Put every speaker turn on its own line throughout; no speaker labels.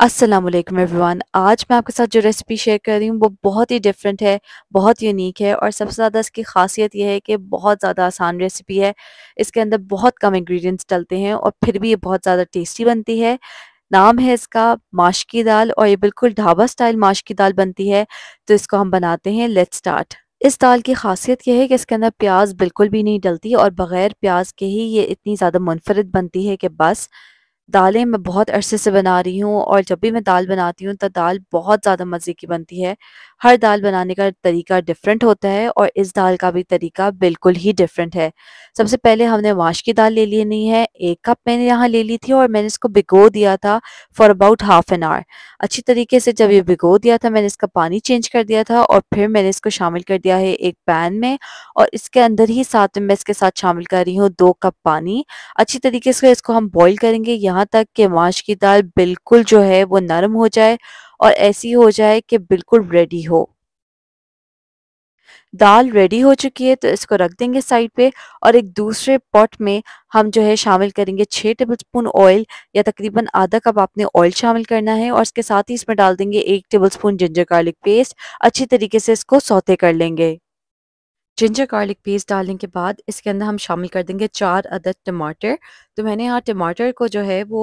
अस्सलाम वालेकुम एवरीवन आज मैं आपके साथ जो रेसिपी शेयर कर रही हूँ वो बहुत ही डिफरेंट है बहुत यूनिक है और सबसे ज़्यादा इसकी खासियत यह है कि बहुत ज़्यादा आसान रेसिपी है इसके अंदर बहुत कम इंग्रेडिएंट्स डलते हैं और फिर भी ये बहुत ज़्यादा टेस्टी बनती है नाम है इसका माश की दाल और ये बिल्कुल ढाबा स्टाइल माश की दाल बनती है तो इसको हम बनाते हैं लेट्स स्टार्ट इस दाल की खासियत यह है कि इसके अंदर प्याज बिल्कुल भी नहीं डलती और बग़ैर प्याज के ही ये इतनी ज़्यादा मुनफरद बनती है कि बस दालें मैं बहुत अरसे से बना रही हूँ और जब भी मैं दाल बनाती हूँ तो दाल बहुत ज़्यादा मज़े की बनती है हर दाल बनाने का तरीका डिफरेंट होता है और इस दाल का भी तरीका बिल्कुल ही डिफरेंट है सबसे पहले हमने वाश की दाल ले नहीं है एक कप मैंने यहाँ ले ली थी और मैंने इसको भिगो दिया था for about half an hour अच्छी तरीके से जब ये भिगो दिया था मैंने इसका पानी चेंज कर दिया था और फिर मैंने इसको शामिल कर दिया है एक पैन में और इसके अंदर ही साथ में मैं इसके साथ शामिल कर रही हूँ दो कप पानी अच्छी तरीके से इसको हम बॉयल करेंगे यहाँ यहाँ तक कि माश की दाल बिल्कुल जो है वो नरम हो जाए और ऐसी हो जाए कि बिल्कुल रेडी हो दाल रेडी हो चुकी है तो इसको रख देंगे साइड पे और एक दूसरे पॉट में हम जो है शामिल करेंगे छः टेबल स्पून ऑयल या तकरीबन आधा कप आपने ऑयल शामिल करना है और इसके साथ ही इसमें डाल देंगे एक tablespoon ginger garlic paste अच्छी तरीके से इसको सौते कर लेंगे जिंजर गार्लिक पेस्ट डालने के बाद इसके अंदर हम शामिल कर देंगे चार अदद टमाटर तो मैंने यहाँ टमाटर को जो है वो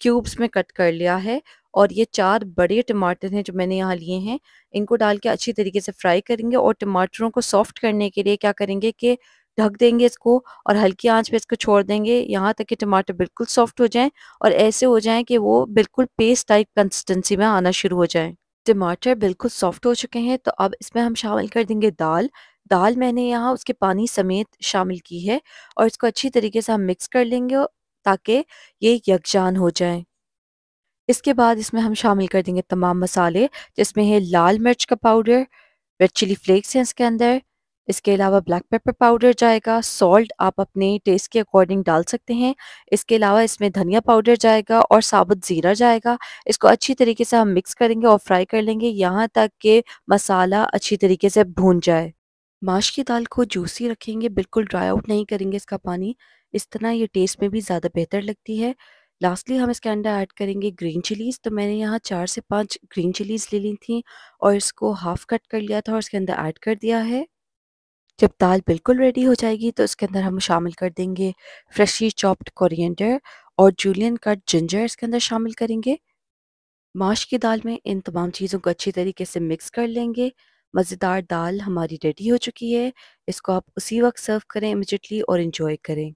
क्यूब्स में कट कर लिया है और ये चार बड़े टमाटर हैं जो मैंने यहाँ लिए हैं इनको डाल के अच्छी तरीके से फ्राई करेंगे और टमाटरों को सॉफ्ट करने के लिए क्या करेंगे कि ढक देंगे इसको और हल्की आंच पे इसको छोड़ देंगे यहाँ तक कि टमाटर बिल्कुल सॉफ्ट हो जाएं और ऐसे हो जाएं कि वो बिल्कुल पेस्ट टाइप कंसिस्टेंसी में आना शुरू हो जाएं टमाटर बिल्कुल सॉफ्ट हो चुके हैं तो अब इसमें हम शामिल कर देंगे दाल दाल मैंने यहाँ उसके पानी समेत शामिल की है और इसको अच्छी तरीके से हम मिक्स कर लेंगे ताकि ये यकजान हो जाए इसके बाद इसमें हम शामिल कर देंगे तमाम मसाले जिसमें है लाल मिर्च का पाउडर रेड चिली फ्लेक्स हैं इसके अंदर इसके अलावा ब्लैक पेपर पाउडर जाएगा सॉल्ट आप अपने टेस्ट के अकॉर्डिंग डाल सकते हैं इसके अलावा इसमें धनिया पाउडर जाएगा और साबुत ज़ीरा जाएगा इसको अच्छी तरीके से हम मिक्स करेंगे और फ्राई कर लेंगे यहाँ तक कि मसाला अच्छी तरीके से भून जाए माश की दाल को जूसी रखेंगे बिल्कुल ड्राई आउट नहीं करेंगे इसका पानी इस तरह ये टेस्ट में भी ज़्यादा बेहतर लगती है लास्टली हम इसके अंदर ऐड करेंगे ग्रीन चिलीज़ तो मैंने यहाँ चार से पाँच ग्रीन चिलीज़ ले ली थी और इसको हाफ़ कट कर लिया था और इसके अंदर ऐड कर दिया है जब दाल बिल्कुल रेडी हो जाएगी तो उसके अंदर हम शामिल कर देंगे फ्रेशी चॉप्ड कोरिएंडर और जूलियन कट जिंजर इसके अंदर शामिल करेंगे माश की दाल में इन तमाम चीज़ों को अच्छी तरीके से मिक्स कर लेंगे मज़ेदार दाल हमारी रेडी हो चुकी है इसको आप उसी वक्त सर्व करें इमिजिएटली और इन्जॉय करें